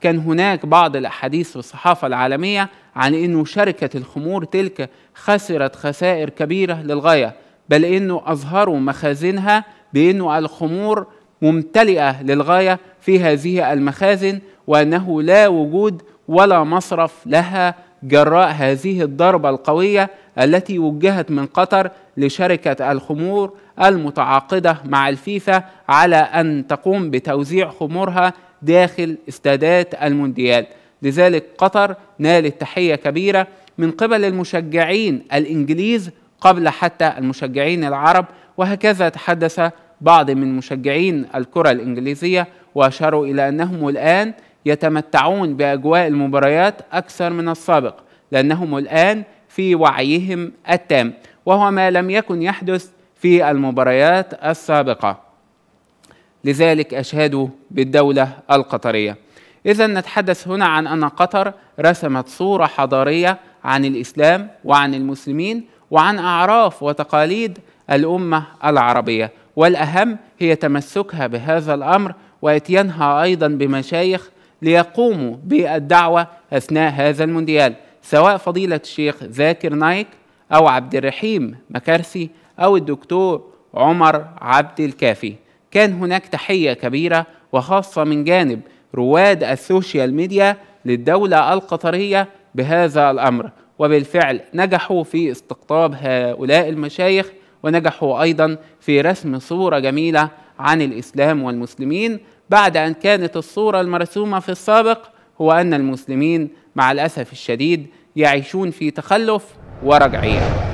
كان هناك بعض الأحاديث في الصحافة العالمية عن أنه شركة الخمور تلك خسرت خسائر كبيرة للغاية بل أنه أظهروا مخازنها بأنه الخمور ممتلئة للغاية في هذه المخازن وأنه لا وجود ولا مصرف لها جراء هذه الضربة القوية التي وجهت من قطر لشركة الخمور المتعاقدة مع الفيفا على أن تقوم بتوزيع خمورها داخل استادات المونديال لذلك قطر نالت تحية كبيرة من قبل المشجعين الإنجليز قبل حتى المشجعين العرب وهكذا تحدث بعض من مشجعين الكرة الإنجليزية وأشاروا إلى أنهم الآن يتمتعون بأجواء المباريات أكثر من السابق لأنهم الآن في وعيهم التام وهو ما لم يكن يحدث في المباريات السابقه لذلك أشهدوا بالدولة القطرية إذا نتحدث هنا عن أن قطر رسمت صورة حضارية عن الإسلام وعن المسلمين وعن أعراف وتقاليد الأمة العربية والأهم هي تمسكها بهذا الأمر وإتيانها أيضا بمشايخ ليقوموا بالدعوة أثناء هذا المونديال سواء فضيلة الشيخ ذاكر نايك أو عبد الرحيم مكارثي أو الدكتور عمر عبد الكافي كان هناك تحية كبيرة وخاصة من جانب رواد السوشيال ميديا للدولة القطرية بهذا الأمر وبالفعل نجحوا في استقطاب هؤلاء المشايخ ونجحوا أيضا في رسم صورة جميلة عن الإسلام والمسلمين بعد أن كانت الصورة المرسومة في السابق هو أن المسلمين مع الأسف الشديد يعيشون في تخلف ورجعيه